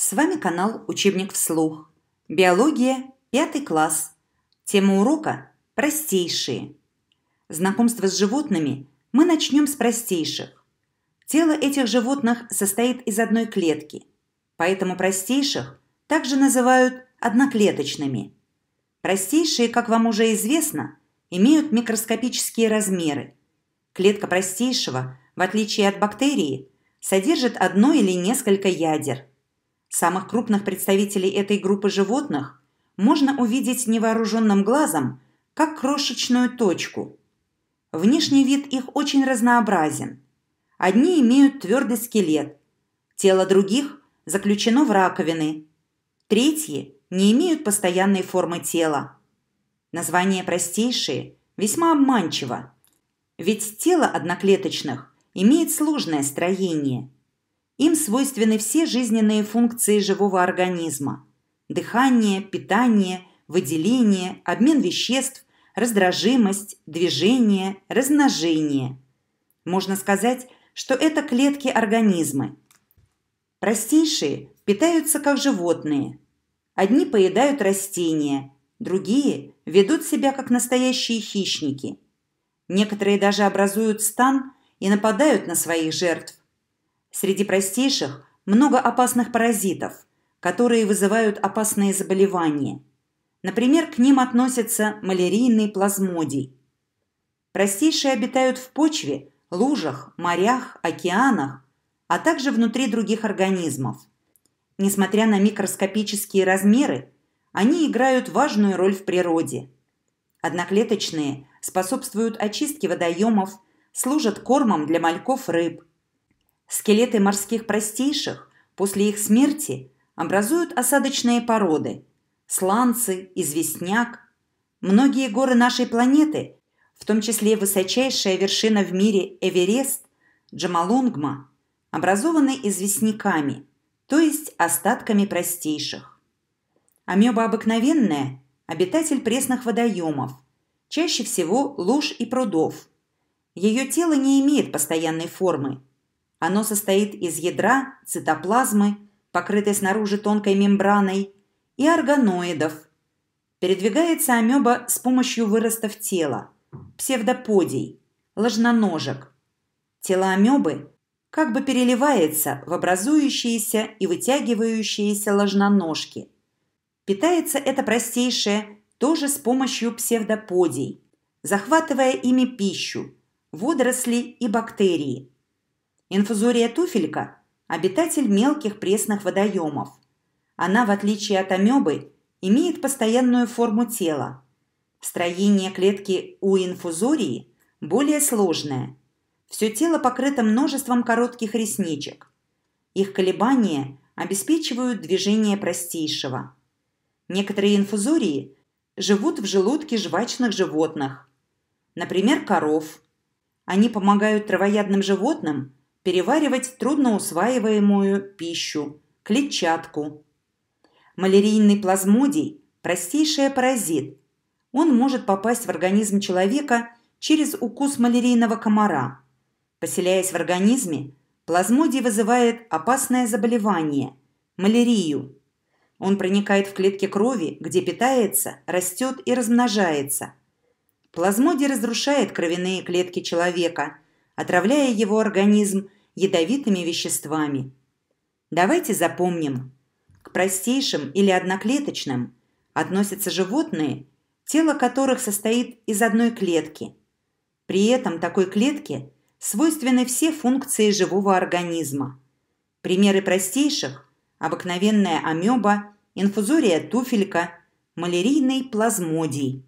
С вами канал «Учебник вслух». Биология, пятый класс. Тема урока – простейшие. Знакомство с животными мы начнем с простейших. Тело этих животных состоит из одной клетки, поэтому простейших также называют одноклеточными. Простейшие, как вам уже известно, имеют микроскопические размеры. Клетка простейшего, в отличие от бактерии, содержит одно или несколько ядер – Самых крупных представителей этой группы животных можно увидеть невооруженным глазом, как крошечную точку. Внешний вид их очень разнообразен. Одни имеют твердый скелет, тело других заключено в раковины, третьи не имеют постоянной формы тела. Названия простейшие, весьма обманчиво. Ведь тело одноклеточных имеет сложное строение – им свойственны все жизненные функции живого организма. Дыхание, питание, выделение, обмен веществ, раздражимость, движение, размножение. Можно сказать, что это клетки организма. Простейшие питаются как животные. Одни поедают растения, другие ведут себя как настоящие хищники. Некоторые даже образуют стан и нападают на своих жертв, Среди простейших много опасных паразитов, которые вызывают опасные заболевания. Например, к ним относятся малярийный плазмодий. Простейшие обитают в почве, лужах, морях, океанах, а также внутри других организмов. Несмотря на микроскопические размеры, они играют важную роль в природе. Одноклеточные способствуют очистке водоемов, служат кормом для мальков рыб – Скелеты морских простейших после их смерти образуют осадочные породы – сланцы, известняк. Многие горы нашей планеты, в том числе высочайшая вершина в мире Эверест, Джамалунгма, образованы известняками, то есть остатками простейших. Амеба обыкновенная – обитатель пресных водоемов, чаще всего луж и прудов. Ее тело не имеет постоянной формы – оно состоит из ядра, цитоплазмы, покрытой снаружи тонкой мембраной, и органоидов. Передвигается амеба с помощью выростов тела, псевдоподий, ложноножек. Тело амебы как бы переливается в образующиеся и вытягивающиеся ложноножки. Питается это простейшее тоже с помощью псевдоподий, захватывая ими пищу, водоросли и бактерии – Инфузория туфелька – обитатель мелких пресных водоемов. Она, в отличие от амебы, имеет постоянную форму тела. Строение клетки у инфузории более сложное. Все тело покрыто множеством коротких ресничек. Их колебания обеспечивают движение простейшего. Некоторые инфузории живут в желудке жвачных животных, например, коров. Они помогают травоядным животным переваривать трудноусваиваемую пищу, клетчатку. Малярийный плазмодий – простейший паразит. Он может попасть в организм человека через укус малярийного комара. Поселяясь в организме, плазмодий вызывает опасное заболевание – малярию. Он проникает в клетки крови, где питается, растет и размножается. Плазмодий разрушает кровяные клетки человека, отравляя его организм – ядовитыми веществами. Давайте запомним. К простейшим или одноклеточным относятся животные, тело которых состоит из одной клетки. При этом такой клетке свойственны все функции живого организма. Примеры простейших – обыкновенная амеба, инфузория туфелька, малярийный плазмодий –